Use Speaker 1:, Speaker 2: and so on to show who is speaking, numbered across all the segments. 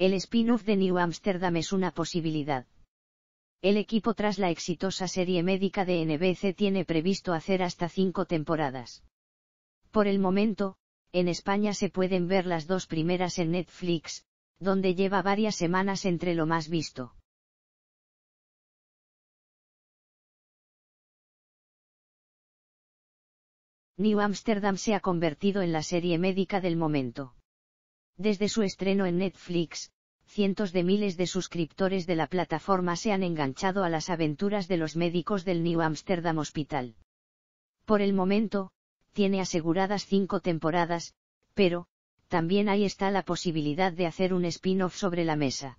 Speaker 1: El spin-off de New Amsterdam es una posibilidad. El equipo tras la exitosa serie médica de NBC tiene previsto hacer hasta cinco temporadas. Por el momento, en España se pueden ver las dos primeras en Netflix, donde lleva varias semanas entre lo más visto.
Speaker 2: New Amsterdam
Speaker 1: se ha convertido en la serie médica del momento. Desde su estreno en Netflix, cientos de miles de suscriptores de la plataforma se han enganchado a las aventuras de los médicos del New Amsterdam Hospital. Por el momento, tiene aseguradas cinco temporadas, pero, también ahí está la posibilidad de hacer un spin-off sobre la mesa.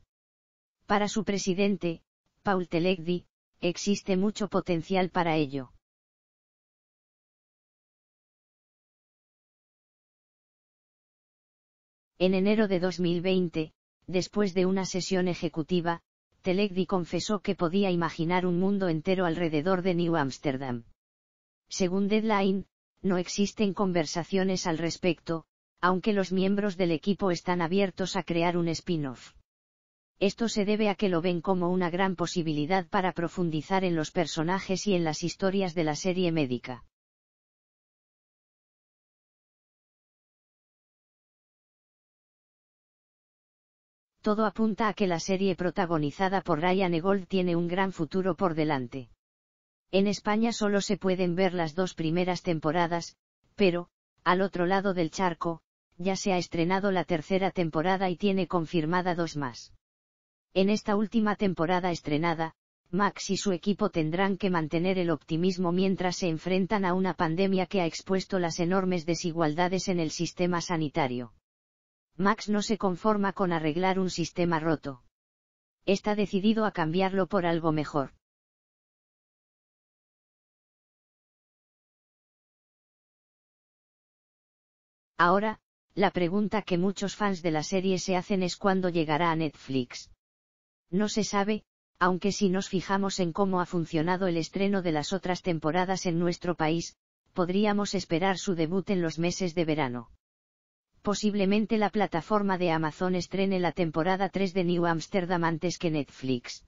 Speaker 1: Para su presidente, Paul Telegdi, existe
Speaker 2: mucho potencial para ello. En enero de 2020,
Speaker 1: después de una sesión ejecutiva, Telegdi confesó que podía imaginar un mundo entero alrededor de New Amsterdam. Según Deadline, no existen conversaciones al respecto, aunque los miembros del equipo están abiertos a crear un spin-off. Esto se debe a que lo ven como una gran posibilidad para profundizar en los personajes y en las historias de la serie médica. todo apunta a que la serie protagonizada por Ryan Egold tiene un gran futuro por delante. En España solo se pueden ver las dos primeras temporadas, pero, al otro lado del charco, ya se ha estrenado la tercera temporada y tiene confirmada dos más. En esta última temporada estrenada, Max y su equipo tendrán que mantener el optimismo mientras se enfrentan a una pandemia que ha expuesto las enormes desigualdades en el sistema sanitario. Max no se conforma con arreglar un sistema roto. Está decidido a cambiarlo por algo mejor. Ahora, la pregunta que muchos fans de la serie se hacen es cuándo llegará a Netflix. No se sabe, aunque si nos fijamos en cómo ha funcionado el estreno de las otras temporadas en nuestro país, podríamos esperar su debut en los meses de verano posiblemente la plataforma de Amazon estrene la temporada 3 de New Amsterdam antes que Netflix.